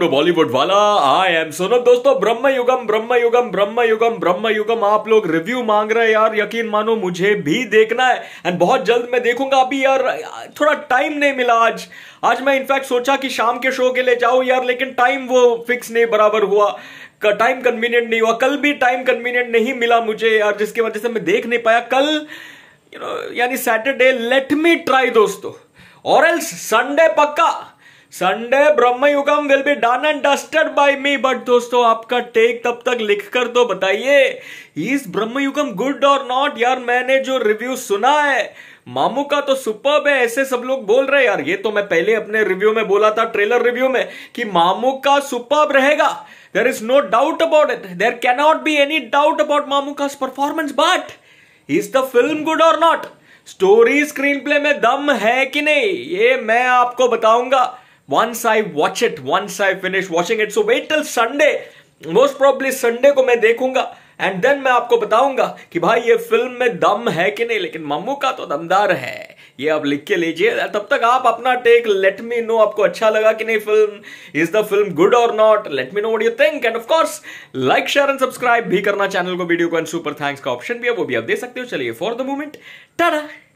To Bollywood वाला I am सुनो दोस्तों ब्रह्म युगम ब्रह्म युगम ब्रह्म युगम ब्रह्म युगम आप लोग रिव्यू मांग रहे हैं यार यकीन मानो मुझे भी देखना है एंड बहुत जल्द मैं देखूंगा अभी यार थोड़ा टाइम नहीं मिला आज आज मैं इनफैक्ट सोचा कि शाम के शो के लिए जाऊं यार लेकिन टाइम वो फिक्स नहीं बराबर हुआ का टाइम कन्वीनियंट नहीं हुआ कल भी टाइम कन्वीनियंट नहीं मिला मुझे यार जिसकी वजह से मैं देख नहीं पाया कल यू नो यानी सैटरडे लेट मी ट्राई दोस्तों और एल्स संडे पक्का Sunday Brahmayugam will be done and dusted by me but दोस्तों आपका टेक तब तक लिख कर तो बताइए ब्रह्म ब्रह्मयुगम गुड और नॉट यार मैंने जो रिव्यू सुना है मामू का तो सुपर है ऐसे सब लोग बोल रहे हैं यार ये तो मैं पहले अपने रिव्यू में बोला था ट्रेलर रिव्यू में कि मामू का सुपर रहेगा there is no doubt about it there cannot be any doubt about Mamu का performance but is the film good और नॉट स्टोरी स्क्रीन प्ले में दम है कि नहीं ये मैं आपको बताऊंगा once I watch it, once I finish watching it. So wait till Sunday. Most probably Sunday को मैं देखूंगा and then मैं आपको बताऊंगा कि भाई ये फिल्म में दम है कि नहीं लेकिन मम्मू का तो दमदार है ये आप लिख के लीजिए तब तक आप अपना टेक लेट मी नो आपको अच्छा लगा कि नहीं film is the film good और not let me know what you think and of course like share and subscribe भी करना चैनल को वीडियो को एंड सुपर थैंक्स का ऑप्शन भी है वो भी आप दे सकते हो चलिए फॉर द मोमेंट टाटा